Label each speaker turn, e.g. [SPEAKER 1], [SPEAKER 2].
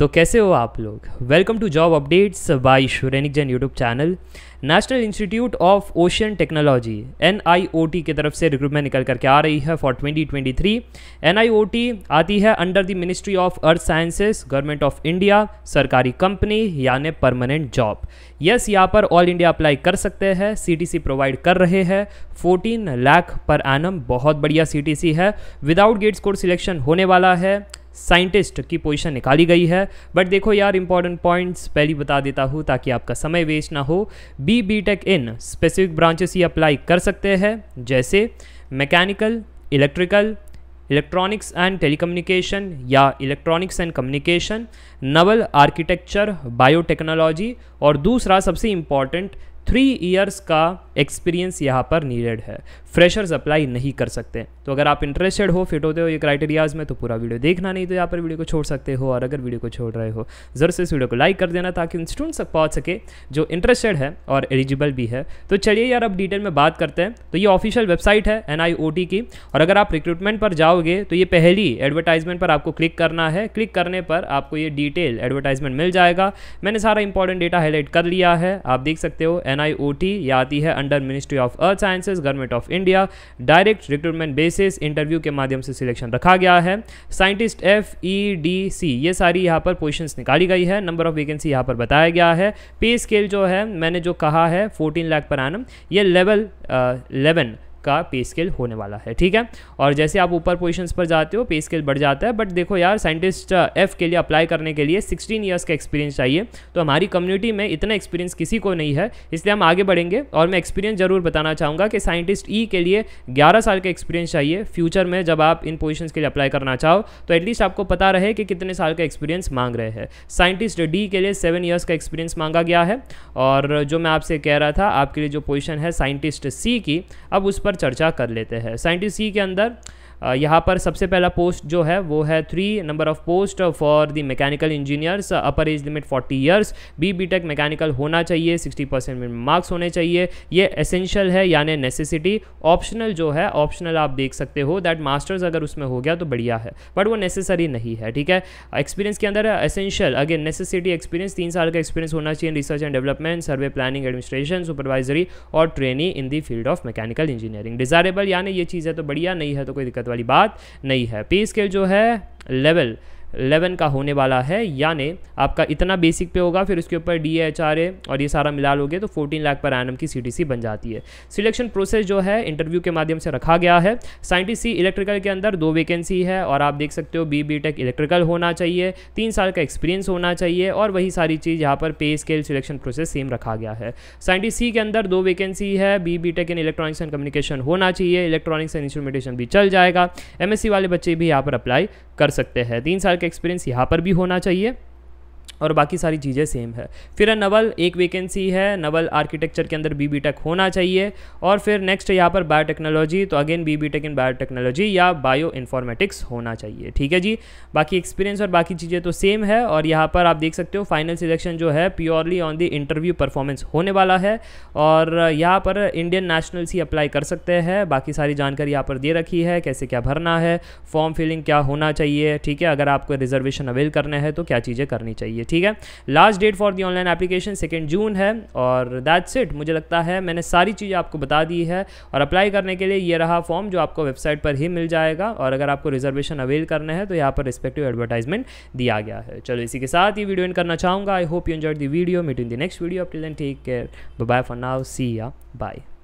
[SPEAKER 1] तो कैसे हो आप लोग welcome to job updates by शुरैनिक Jain YouTube channel National Institute of Ocean Technology N की तरफ से रिक्रूटमेंट निकल करके आ रही है फॉर 2023 एन आती है under the Ministry of Earth Sciences Government of India सरकारी कंपनी यानी परमानेंट जॉब यस यहाँ पर ऑल इंडिया अप्लाई कर सकते हैं सी प्रोवाइड कर रहे हैं फोर्टीन लाख पर एनम बहुत बढ़िया सी है विदाउट गेट्स स्कोर सिलेक्शन होने वाला है साइंटिस्ट की पोजीशन निकाली गई है बट देखो यार इंपॉर्टेंट पॉइंट्स पहली बता देता हूँ ताकि आपका समय वेस्ट ना हो B B tech in specific branches ही अप्लाई कर सकते हैं जैसे mechanical electrical electronics and telecommunication या electronics and communication naval architecture biotechnology और दूसरा सबसे इम्पॉर्टेंट थ्री ईयर्स का एक्सपीरियंस यहाँ पर नीडेड है फ्रेशर्स अप्लाई नहीं कर सकते तो अगर आप इंटरेस्टेड हो फिट होते हो ये क्राइटेरियाज़ में तो पूरा वीडियो देखना नहीं तो यहाँ पर वीडियो को छोड़ सकते हो और अगर वीडियो को छोड़ रहे हो जरूर से इस वीडियो को लाइक कर देना ताकि उन स्टूडेंट्स तक पहुँच सके जो इंटरेस्टेड है और एलिजिबल भी है तो चलिए यार अब डिटेल में बात करते हैं तो ये ऑफिशियल वेबसाइट है एन की और अगर आप रिक्रूटमेंट पर जाओगे तो ये पहली एडवर्टाइजमेंट पर आपको क्लिक करना है क्लिक करने पर आपको ये डिटेल एडवर्टाइजमेंट मिल जाएगा मैंने सारा इंपॉर्टेंट डेटा हाईलाइट कर लिया है आप देख सकते हो एन आई ओ टी यह आती है under Ministry of Earth Sciences Government of India direct recruitment basis interview के माध्यम से सिलेक्शन रखा गया है scientist F E D C ये सारी यहाँ पर पोजिशन निकाली गई है नंबर ऑफ वेकेंसी यहाँ पर बताया गया है पे स्केल जो है मैंने जो कहा है फोर्टीन लाख पर आनम ये लेवल इलेवन uh, का पे स्केल होने वाला है ठीक है और जैसे आप ऊपर पोजिशन पर जाते हो पे स्केल बढ़ जाता है बट देखो यार साइंटिस्ट एफ uh, के लिए अप्लाई करने के लिए 16 ईयर्स का एक्सपीरियंस चाहिए तो हमारी कम्युनिटी में इतना एक्सपीरियंस किसी को नहीं है इसलिए हम आगे बढ़ेंगे और मैं एक्सपीरियंस जरूर बताना चाहूँगा कि साइंटिस्ट ई e के लिए ग्यारह साल का एक्सपीरियंस चाहिए फ्यूचर में जब आप इन पोजिशन के लिए अप्लाई करना चाहो तो एटलीस्ट आपको पता रहे कि कितने साल का एक्सपीरियंस मांग रहे हैं साइंटिस्ट डी के लिए सेवन ईयर्स का एक्सपीरियंस मांगा गया है और जो मैं आपसे कह रहा था आपके लिए जो पोजिशन है साइंटिस्ट सी की अब उस पर पर चर्चा कर लेते हैं साइंटिस्ट सी के अंदर Uh, यहाँ पर सबसे पहला पोस्ट जो है वो है three number of post for the mechanical engineers upper age limit forty years B B tech mechanical होना चाहिए सिक्सटी परसेंट मार्क्स होने चाहिए ये एसेंशियल है यानी नेसेसिटी ऑप्शनल जो है ऑप्शनल आप देख सकते हो दैट मास्टर्स अगर उसमें हो गया तो बढ़िया है बट वो नेसेसरी नहीं है ठीक है एक्सपीरियंस के अंदर एसेंशियल अगेन नेसेसिटी एक्सपीरियंस तीन साल का एक्सपीरियंस होना चाहिए research and development survey planning administration supervisory और training in the field of mechanical engineering desirable यानी ये चीज़ है तो बढ़िया नहीं है तो कोई दिक्कत वाली बात नहीं है पे स्केल जो है लेवल 11 का होने वाला है यानी आपका इतना बेसिक पे होगा फिर उसके ऊपर डी एच आर ए और ये सारा मिला लोगे तो 14 लाख पर एनम की सी बन जाती है सिलेक्शन प्रोसेस जो है इंटरव्यू के माध्यम से रखा गया है साइंटिस सी इलेक्ट्रिकल के अंदर दो वैकेंसी है और आप देख सकते हो बी बी टेक इलेक्ट्रिकल होना चाहिए तीन साल का एक्सपीरियंस होना चाहिए और वही सारी चीज़ यहाँ पर पे स्केल सिलेक्शन प्रोसेस सेम रखा गया है साइंटिस सी के अंदर दो वैकेंसी है B B tech in electronics and communication होना चाहिए इलेक्ट्रॉनिक्स एंड इंस्ट्रूमेंटेशन भी चल जाएगा एमएससी वाले बच्चे भी यहाँ पर अप्लाई कर सकते हैं तीन साल का एक्सपीरियंस यहाँ पर भी होना चाहिए और बाकी सारी चीज़ें सेम है फिर है नवल एक वैकेंसी है नवल आर्किटेक्चर के अंदर बी बी टेक होना चाहिए और फिर नेक्स्ट यहाँ पर बायोटेक्नोलॉजी तो again B B tech in biotechnology या बायो इन्फॉर्मेटिक्स होना चाहिए ठीक है जी बाकी एक्सपीरियंस और बाकी चीज़ें तो सेम है और यहाँ पर आप देख सकते हो फाइनल सिलेक्शन जो है purely on the interview performance होने वाला है और यहाँ पर इंडियन नेशनल्स ही अप्लाई कर सकते हैं बाकी सारी जानकारी यहाँ पर दे रखी है कैसे क्या भरना है फॉर्म फिलिंग क्या होना चाहिए ठीक है अगर आपको रिजर्वेशन अवेल करना है तो क्या चीज़ें करनी चाहिए चाहिए ठीक है last date for the online application second June है और दैट्स इट मुझे लगता है मैंने सारी चीज़ें आपको बता दी है और अप्लाई करने के लिए ये रहा फॉर्म जो आपको वेबसाइट पर ही मिल जाएगा और अगर आपको रिजर्वेशन अवेल करना है तो यहाँ पर रिस्पेक्टिव एडवर्टाइजमेंट दिया गया है चलो इसी के साथ ये वीडियो इन करना चाहूँगा I hope you enjoy the video meet in the next video until take care bye for now see ya bye